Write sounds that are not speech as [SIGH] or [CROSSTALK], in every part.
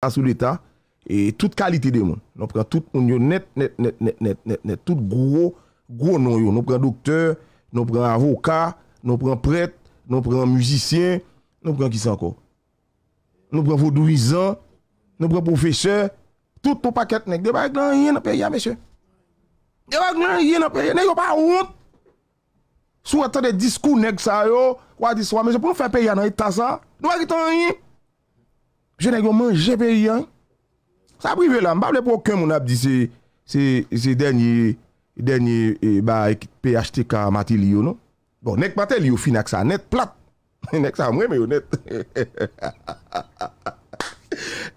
A sou l'Etat, e tout kalite de moun, nou pran tout moun yo net, net, net, net, net, net, net, tout gwo, gwo nou yo, nou pran dokteur, nou pran avoka, nou pran pret, nou pran muzisyen, nou pran kisanko, nou pran vodouizan, nou pran profeseur, tout ou paket neg, deba yon yon peya meche, deba yon yon peya, ne yon pa out, sou atan de diskou neg sa yo, wadi swa meche, pou nou fe peya nan e tasa, nou wakit an yon? Genèk yon mwen jepè yon. Sa prive lan. Mbable pou akèm moun ap di se se denye denye ba ekit PHTK mati li yon. Bon, nek patè li yon finak sa net plat. Nek sa mwen me yon net.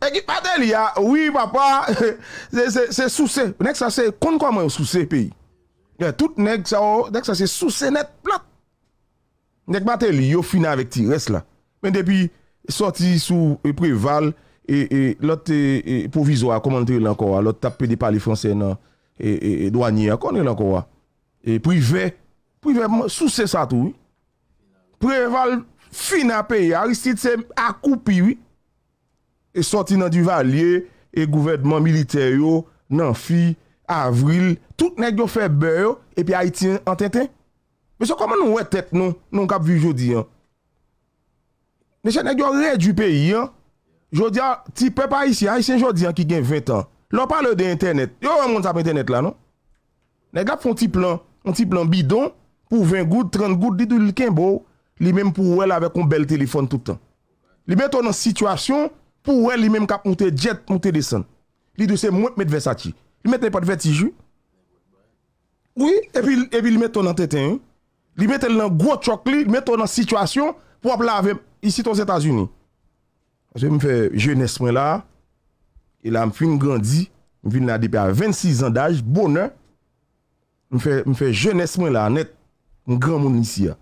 Nek patè li ya oui papa se souse. Nek sa se kon kwa mwen souse peyi. Tout nek sa oh, nek sa se souse net plat. Nek patè li yon finak vek ti res la. Men depi Soti sou preval e lote pou vizwa komantre lankowa, lote tap pe de pale franse nan e dwanye akonre lankowa. E prive, prive moun, sou se satou. Preval fina pe ya, risite se akupi. E soti nan du valye, e gouvedman militer yo nan fi, avril, tout negyo febe yo, e pi a iti an ten ten. Mese koman nou wetet nou, nou kap vi jodi an? Nè chè nè gyo rej du peyi an, jodi an, ti pe pa isi, a isi jodi an ki gen 20 an, lò pale de internet, yo wè moun sape internet la, non? Nè gap foun ti plan, nè ti plan bidon, pou 20 gout, 30 gout, ditou li ken bo, li menm pou wè l avè kon bel telefon tout an. Li menm ton an situasyon, pou wè li menm kap moun te jet, moun te desen. Li dò se mwen mèd versati. Li menm te pat vertiju. Oui, e pi li menm ton an teten. Li menm ton an gwo chokli, li menm ton an situasyon, Pwa plavem, isi ton Zeta Zuni. Je mfe jenesmen la, e la mfin grandi, mvin la dipe a 26 an daj, bonan, mfe jenesmen la, net, mgran moun nisi ya.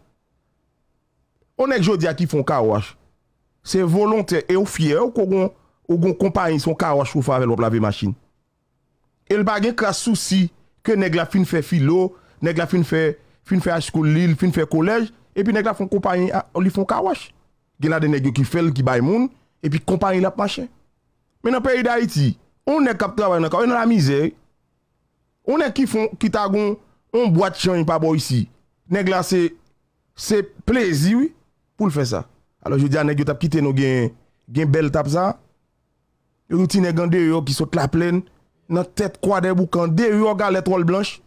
Onek jodi a ki fon kawash, se volonte e ou fye ou kon kon kompanyen son kawash pou fave lop lave machin. El bagen kwa souci, ke neg la fin fe filo, neg la fin fe askolil, fin fe kolej, epi neg la fon kompanyen a li fon kawash gen la de neg yo ki fel ki bay moun epi kompanyen la p machen men an peri da iti ou neg kap trabaye nan ka ou nan la mize ou neg ki tagon on boat chan yon pa bo yisi neg la se plezi pou l fe sa alo je diya neg yo tap kite nou gen bel tap za yo yoti neg an deri yo ki sot la plen nan tet kwa de bou kan deri yo ga let wol blanche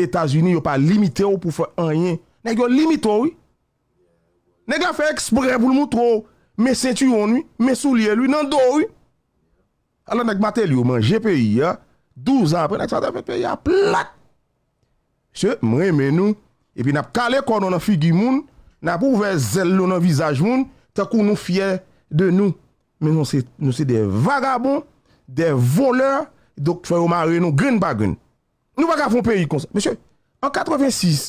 etaz uni yo pa limite yo pou fe an yen Nè gyo limit wou. Nè gyo fè ekspre moun moun trou. Mè sentyon wou, mè soulyel wou, nan dò wou. Anan nèk mater li wou, mè GPI ya. Douz apre nèk sa da fè GPI ya. Plak! Mè mè nou. Epi nap kale konon an figi moun. Nap ouve zèl loun an vizaj moun. Takou nou fyer de nou. Mè nou se de vagabon, de voleur. Dok fè wou marye nou gren bagen. Nou vagafon peyi konsen. Mè chè, an katreven sis.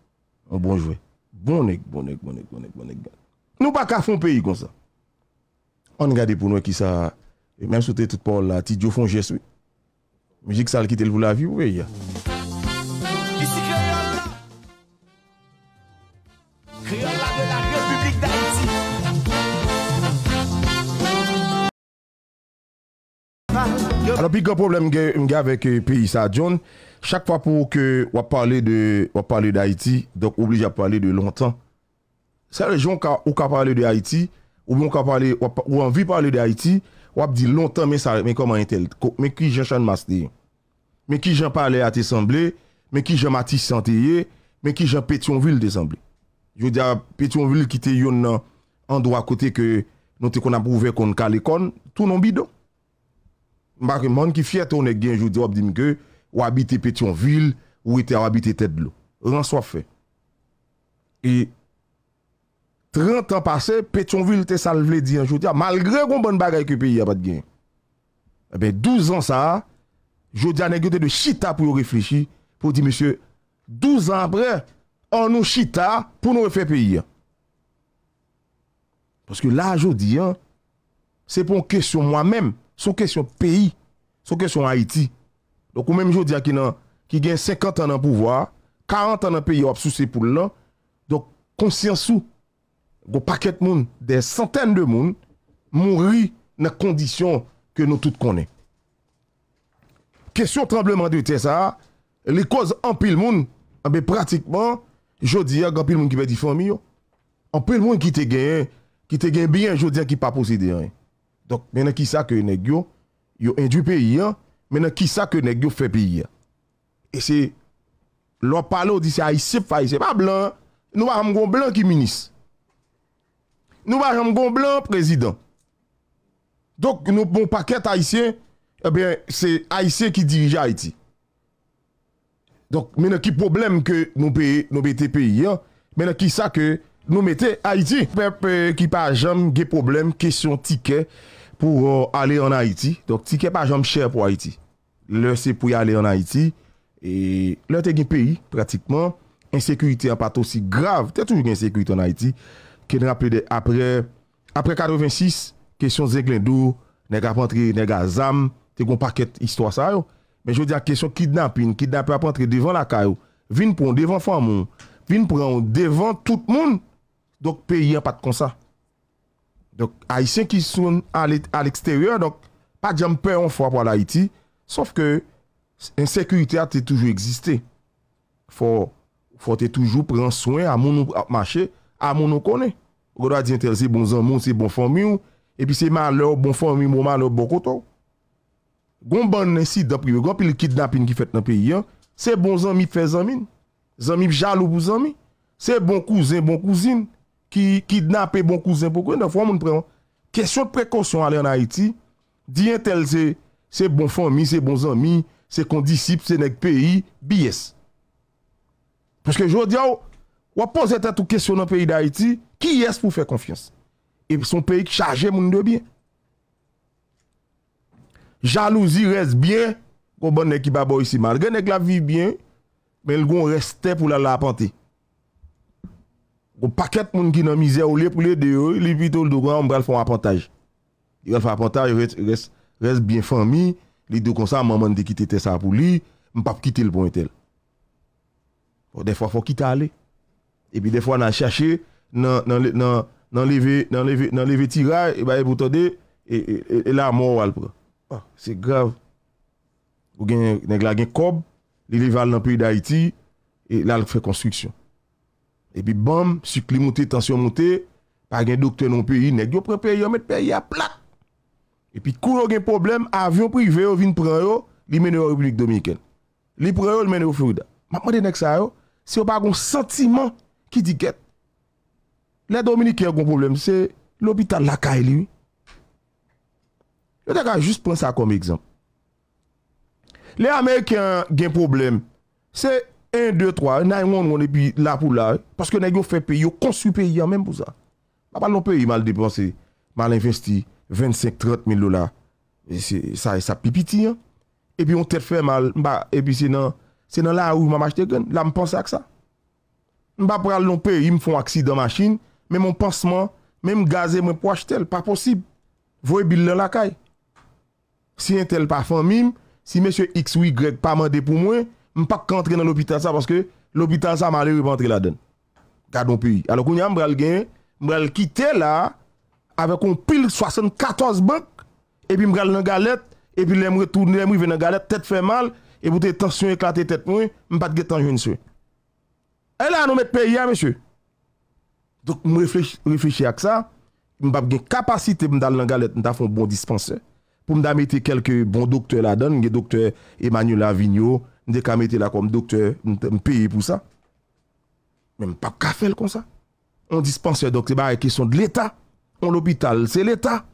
An bon jwe. Bon ek, bon ek, bon ek, bon ek, bon ek. Nou pa ka fon peyi kon sa. An nga de pou nou e ki sa... E menm sou te tout pon la tit jo fon jeswe. Mou jik sal ki tel vou la vi ou e ya. An nou bi kon problem mga vek peyi sa joun. chak pa pou ke wap pale de, wap pale de Haiti, dok oubli jap pale de lontan, sa rejon ka ou ka pale de Haiti, ou bon ka pale, ou anvi pale de Haiti, wap di lontan men sa re, men koman entel, men ki jen chan mas de yon. Men ki jen pale a tesemble, men ki jen mati chan teye, men ki jen petion vil tesemble. Jou diya petion vil ki te yon nan, an do akote ke, nou te kon apu ve kon kalekon, tou non bidon. Mbake man ki fieto ne gen jou di wap di mge, mbake man ki fieto ne gen jou di wap di mge, Ou habite Petionville Ou ete ou habite Tedlo Ranswa fe E 30 an pase Petionville te sal vle di an Jodia ah, malgre kon bon bagay ke peyi a bat gen eh Ebe 12 an sa Jodia negote de chita Pou yo reflechi Pou di monsie 12 an apre An nou chita pou nou refe peyi Paske la jodi Se pon kesyon mwa men So kesyon peyi So kesyon Haiti Dok ou mèm jodia ki gen 50 an an pouvoi, 40 an an peyi wap sou se pou lè, donk konsyansou, go paket moun, de santèn de moun, moun rui nan kondisyon ke nou tout konè. Kèsyon trembleman de Tessar, eh le koz an pil moun, an be pratikman, jodia, an pil moun ki be difonmi yo, an pil moun ki te gen, ki te gen byen jodia ki pa poside yon. Donk mènen ki sa ke yon e gyo, yon endu peyi yon, Mè nan ki sa ke nek yo fè piye. E se, lò palo di se Haitien fè Haitien, pa blan, nou va jam gon blan ki minis. Nou va jam gon blan, prezident. Dok nou bon paket Haitien, e ben se Haitien ki dirije Haiti. Dok mè nan ki problem ke nou be te piye, mè nan ki sa ke nou me te Haiti. Mè nan ki pa jam ge problem, kesyon tikey. pou alè an Haïti, dok ti ke pa jom chè pou Haïti, lè se pou yè alè an Haïti, e, lè te gen peyi, pratikman, ensekuiti an pat osi grav, te tou gen ensekuiti an Haïti, ken rapè de apre, apre 86, kesyon Zeglindou, nega pantri, nega Zam, te kon paket histwa sa yo, men jwè di a kesyon kidnapin, kidnapin apantri devan la ka yo, vin pou an devan famon, vin pou an devan tout moun, dok peyi an pat konsa, Donk, Haitien ki soun al eksteryon, donk, pa djam pe yon fwa pou al Haiti, saf ke, en sekurite a te toujou eksiste. Fo, fo te toujou pren souen, a moun nou apmache, a moun nou kone. Gwadwa di enterse bon zanmoun, se bon fwami yon, epi se ma lor bon fwami, mou ma lor bon koto. Gon ban nensi da prive, gon pil kit napin ki fet nan pe yon, se bon zanmoun fe zanmoun, zanmoun jalo pou zanmoun, se bon kouzen, bon kouzine. ki dnape bon kouzen pou kwen, nan fwa moun preman. Kesyon prekosyon ale an Haiti, diyen tel se, se bon fomi, se bon zami, se kondisip, se nek peyi, biyes. Pweske jodi yo, wapos etatou kesyon an peyi d'Haiti, ki yes pou fe konfians? E son peyi ki chaje moun de bien. Jalousi res bien, kou bon nek ki babo isi mal. Gen nek la vi bien, men lgon reste pou lal la apante. Ok. Ou paket moun ki nan mize ou li pou li deyo, li pitou l dogan, mbrel fon apantaj. Mbrel fon apantaj, res bien fanmi, li do konsan maman de kitete sa pou li, mpap kitel pou entel. Ou bon, de fwa fwa kitale, e bi de fwa nan chache, nan leve tira, e baye boutande, e la moun wale pou. Ou gen, nan glagen kob, li li val nan piy da iti, e lal fwe konstriksyon. Epi bom, sukli monte, tensyon monte, pa gen doktor non pe yi, nek yo prepe yon met pe yi a plat. Epi kouro gen problem, avyon pri veyo vin pran yo, li mene yo Republik Dominiken. Li pran yo, li mene yo Fouida. Maman de nek sa yo, se yo bagon sentiman ki di get. Le Dominiken yon problem, se l'hobital lakay li. Yo dek an, jist pren sa kom ekzamp. Le Ameriken gen problem, se... 1, 2, 3, nan yon yon epi la pou la, paske nan yon fè pay, yon konsup pay yon menm pou sa. Mpa pal lompè, yon mal depanse, mal investi 25, 30 mil dola, sa pipiti yon, epi yon tèt fè mal, epi senan la ou yon mam achete gwen, la mpansè ak sa. Mpa pal lompè, yon mfon aksid an machine, men mpansman, men m gazè mwen pou achetel, pa posib, vwe bil nan la kaj. Si yon tel pa fan mim, si msye x ou yon pa mande pou mwen, m pa kontre nan l'hôpital sa, paske l'hôpital sa m alè wè pa antre la den. Gà don pi. Alò kounyan m brel gen, m brel kite la, avè kon pil 74 bank, epi m brel nan galet, epi lè m wè tou, lè m wè nan galet, tèt fè mal, epi m wè tè tansyon, eklatè tèt m wè, m pat ge tanjoun sou. Elè anou mè tpe ya, mè sou. Dok m reflechi ak sa, m pap gen kapasite m dal nan galet, m ta fè un bon dispenser. Pou m da mette kelke bon doktor la den, nge doktor Emmanuel Avignon, m dek a mette la kom doktor, m peyi pou sa. Men m pa ka fel kon sa. On dispense la doktor, se ba re kison de l'Etat. On l'hobital, se l'Etat.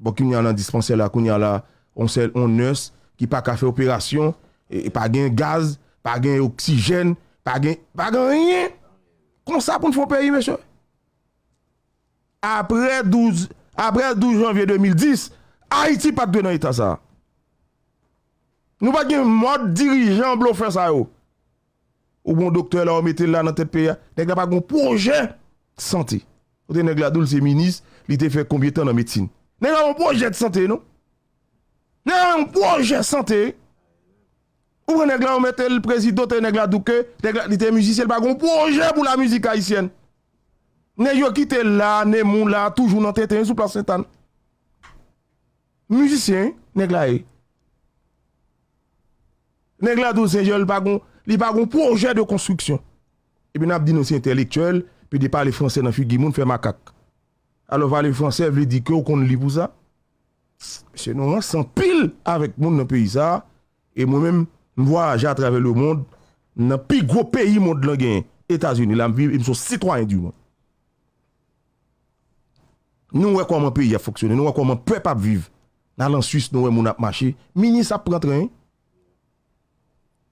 Bo ki m nyan la dispense la, ki m nyan la on nurse, ki pa ka fe operasyon, e pa gen gaz, pa gen oksijen, pa gen rien. Kon sa pou nfo peyi, mèche? Apre 12 janvye 2010, Haiti pa kwen nan Eta sa. Nou pa gen mwad dirijan blo fè sa yo. Ou bon doktor la ou mette la nan tepe ya, negla pa gon proje de sante. Ote negla doul se minis, li te fè koumye tan nan medsine. Negla bon proje de sante nou. Negla bon proje de sante. Ou pre negla ou mette le prezidote negla duke, negla li te mjizisil pa gon proje pou la mjizik haisyen. Negyo ki te la, ne moun la, toujou nan tepe yon sou plas sè tan. Mjizisyen negla e. Eh. Ne glado se jel bagon, li bagon proje de konstruksyon. E bin ap di nou se intelektuel, pi di pale franse nan figi moun fè makak. Alo pale franse vli di ke ou kon li pou sa, se nou an san pil avèk moun nan peyi sa, e mou men mwa aje a travel ou moun, nan pi gwo peyi moun d'langyen, Etasouni, la m viv, im sou sitwanyen di moun. Nou wè kwa moun peyi a foksyon, nou wè kwa moun pwè pap viv, nan lan Suisse nou wè moun ap mache, mini sa prantren,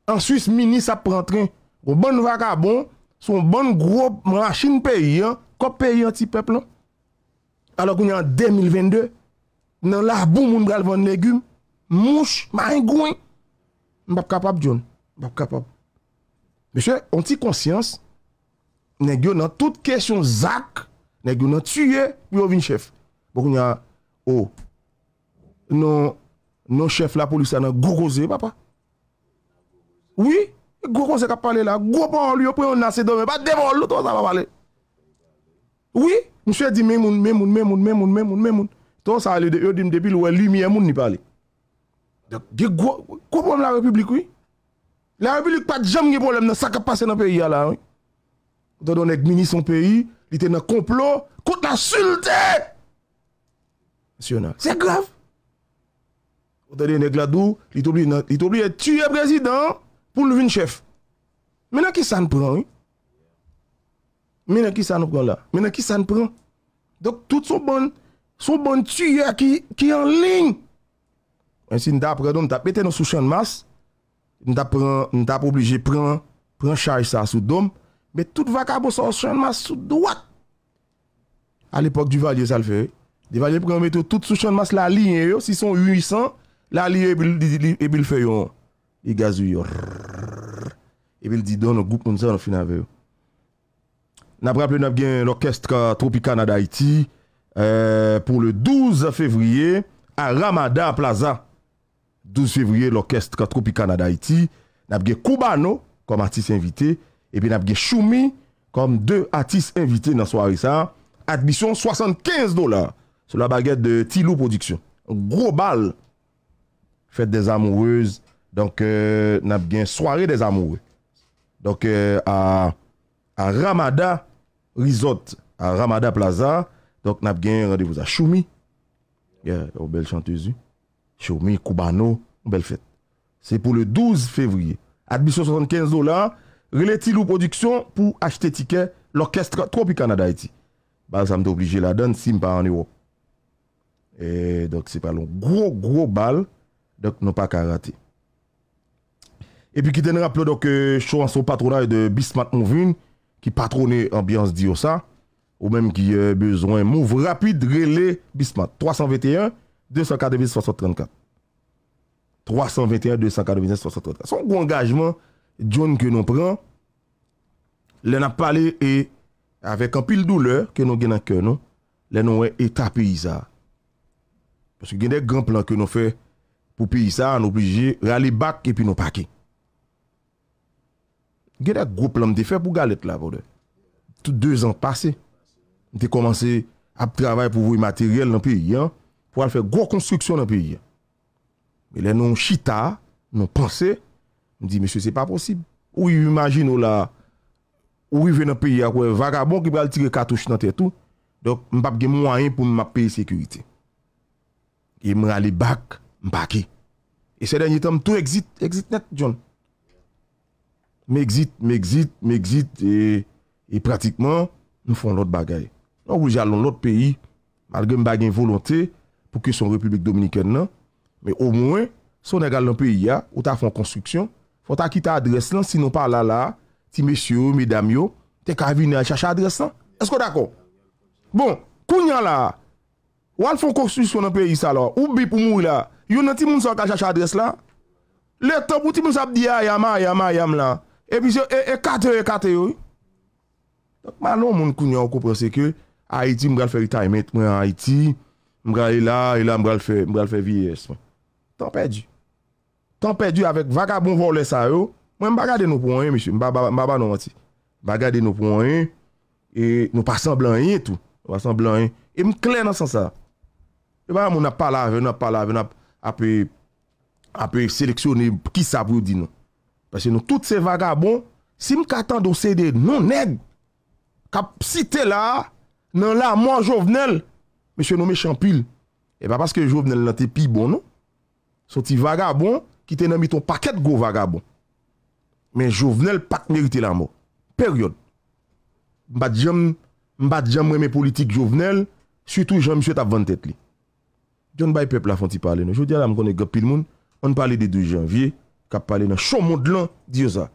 An Suis mini sa prantren. O bon vakabon, son bon grob man la chine peyi an, kop peyi an ti pepl an. Alo kwenye an 2022, nan la bou moun bral vande legume, mouch, maringouen, mbap kapab, John, mbap kapab. Mèche, an ti konsyans, negyo nan tout kèsyon zak, negyo nan tüyè, pou yo vin chèf. Bo kwenye an, non chèf la polisa nan gougoze, papa, Oui, gros conseil qui a parlé là, gros parole, lui, après on a ses domaines, pas devant l'autre, ça va parler. Oui, monsieur dit, même, même même, même même, même mais Tout ça, le de dit, depuis le lumière, moun n'y parle. Donc, gros problème la République, oui. La République pas de jamais de problème dans ça qui passe dans le pays là, oui. Donc, on est ministre son pays, il était dans complot contre la sûreté C'est grave. On est Gladou il est obligé de tuer le président. pou nou vin chèf. Mè nan ki sa nou pran, wè? Mè nan ki sa nou pran la? Mè nan ki sa nou pran? Dok, tout sou bon, sou bon tüyè ki, ki yon lign. Wè si nou ta pran dom, nou ta petè nou sou chan mas, nou ta pran, nou ta pou obligè pran, pran chaj sa sou dom, mè tout vaka bo sou chan mas sou doat. A l'epok di valje sal fè, di valje pran mètou, tout sou chan mas la lign yo, si son 800, la lign e bil e fè yo an. I gazou yor. Ebe l didon nou goup mounse an nou finanve yo. Napre aple nap gen l orkest ka Tropi Kanada Haiti. Euh, pour le 12 fevriye. A Ramadan Plaza. 12 fevriye l orkest ka Tropi Kanada Haiti. Nap gen Kubano. Kom artiste invite. Ebe nap gen Shumi. Kom 2 artiste invite nan swari sa. Admission 75 dolar. Sou la baguette de Tilou Productions. Un gro bal. Fete des amoureuse. Donk, euh, nab gen soare des amoure. Donk, a euh, Ramada Resort, a Ramada Plaza. Donk, nab gen radevouza Choumi. Gen, yon oh, bel chantezu. Choumi, Koubano, yon bel fèt. Se pou le 12 fevriye. Admi sou 75 zola, releti lou produksyon pou achete tikè l'orkestre Tropi Kanada eti. Bal, sa mte oblije la, den sim pa anewo. E, donk, se palon, gro, gro bal, donk, nou pa karate. E pi ki ten raple do ke euh, chou an sou patronaj de Bismarck Mouvine, ki patroni ambiyans diyo sa, ou menm ki euh, bezwen mouv rapide rele Bismarck. 321, 241, 644. 321, 241, 644. Son gou engagement, John ke nou pran, le nan pale e avek an pil douleur ke nou genan ke nou, le nou e eta piyisa. Pwese genen gen plan ke nou fe pou piyisa, an oblije rali bak e pi nou pakey. Gè dè goup lèm dè fè pou galèt lè vò dè. Tout dè zan passe. Mè te komanse ap travè pou vòy materyèl nan pè yè. Pou an fè gò konstriksyon nan pè yè. Mè lè nou chita, nou panse. Mè di, mè se se pa posib. Ou yu imagine ou la, ou yu vè nan pè yè akwè vagabon ki pral tire katouche nan tè tou. Dok mbap gè mwany pou mbap pè yè sekurite. Gè mbap lè bak, mbap ki. E se dè nye tèm tou exit, exit net joun. Megzit, megzit, megzit E pratikman Nou foun lout bagay Nou wouja loun lout peyi Mal gen bagen volonté Pou ke son republik dominiken nan Me ou mwen, son egal loun peyi ya Ou ta foun konstruksyon Fon ta kita adres lan, non. sinon pa la la Ti mesyou, medam yo Te kavine al chacha adres lan non. Esko dako? Bon, kou nyan la Wan foun konstruksyon loun peyi sa la Ou bi pou moun la Yo nan ti moun sa akal chacha adres la Le top ou ti moun sa ap diya Yama, yama, yam la E pise, e kate yo, e kate yo. Tak man nou moun kounyan ou koupre seke, Haiti mga l fè retirement, mwen Haiti, mga ila, ila mga l fè, mga l fè viyes. Tan perdi. Tan perdi avèk vagabon vòlè sa yo, mwen mba gade nou pounen, mwen mba banon ti. Mba gade nou pounen, e nou pa san blan yen tou, mba san blan yen, e mklen nan san sa. E mwen moun apalave, apalave, apè seleksyonè, ki sa prou di nou. Pase nou tout se vagabon, si m katan do sede nou neg, kap si te la, nan la mwen jovenel, m sou nomen champil. E pa paske jovenel nan te pi bon nou, sou ti vagabon, ki te nan mi ton paket go vagabon. Men jovenel pak merite la mou. Peryon. M bat jam, m bat jam wèmen politik jovenel, sütou jan m sou tap vantet li. Joun bay pepl la fon ti pale nou. Joun di ala m konen gopil moun, an pale de 2 janvye, Kap pale nan, chou mod lan, diyo sa.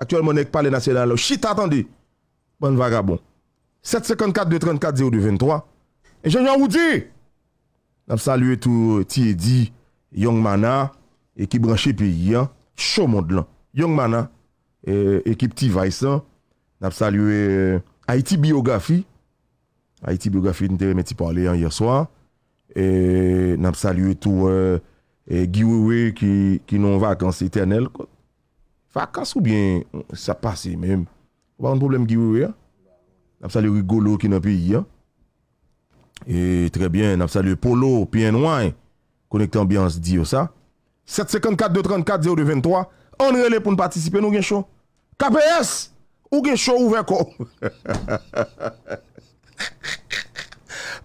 Aktuel moun ek pale nasyonal la, chit atan di, moun vaga bon. 754-234-0223, en jen jan wou di, nan salye tou ti edi, yonk mana, ekip branchi peyi, chou mod lan, yonk mana, ekip euh, ti va yisa, nan salye, euh, Haiti biogafi, Haiti biogafi, nte reme ti pale yan yerswa, nan salye tou, nan euh, salye, E Giwewe ki nou wakansi eternel. Fakas ou bien sa pase men. Ou ba an problem Giwewe ya? Napsa le rigolo ki nou pe yi ya. E tre bien, napsa le polo, pi en wany. Konekte ambyans di yo sa. 754-234-0223. On rele pou n'partisipe nou gen show. KPS! Ou gen show ouver ko. [LAUGHS]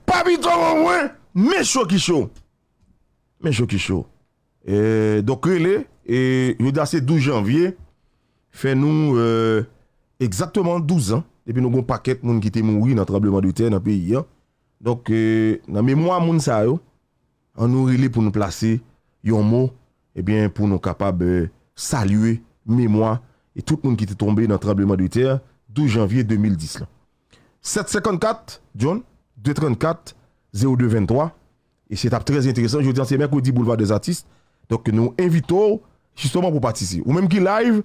Papi ton wany, men show ki show. Men show ki show. E, dokele, e, yon dasi 12 janvye, fe nou, e, egzaktman 12 an, epi nou gon paket nou nkite moui nan trableman de ter, nan peyi an, dok, e, nan memwa moun sa yo, an nou rele pou nou plase, yon mou, ebyen, pou nou kapab e, salue, memwa, e tout nou nkite tombe nan trableman de ter, 12 janvye 2010 lan. 7.54, John, 2.34, 0.2.23, e setap trez intresan, joun, semen kou di boulevard des artistes, Donk nou invite ou, jistoman pou patisi. Ou menm ki live,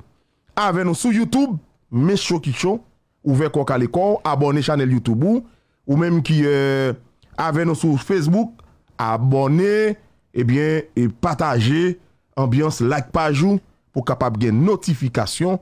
aven nou sou YouTube, menchou kichou, ou ven kon kalekon, abone chanel YouTube ou, ou menm ki euh, aven nou sou Facebook, abone, e eh pataje ambyans like pajou pou kapap gen notifikasyon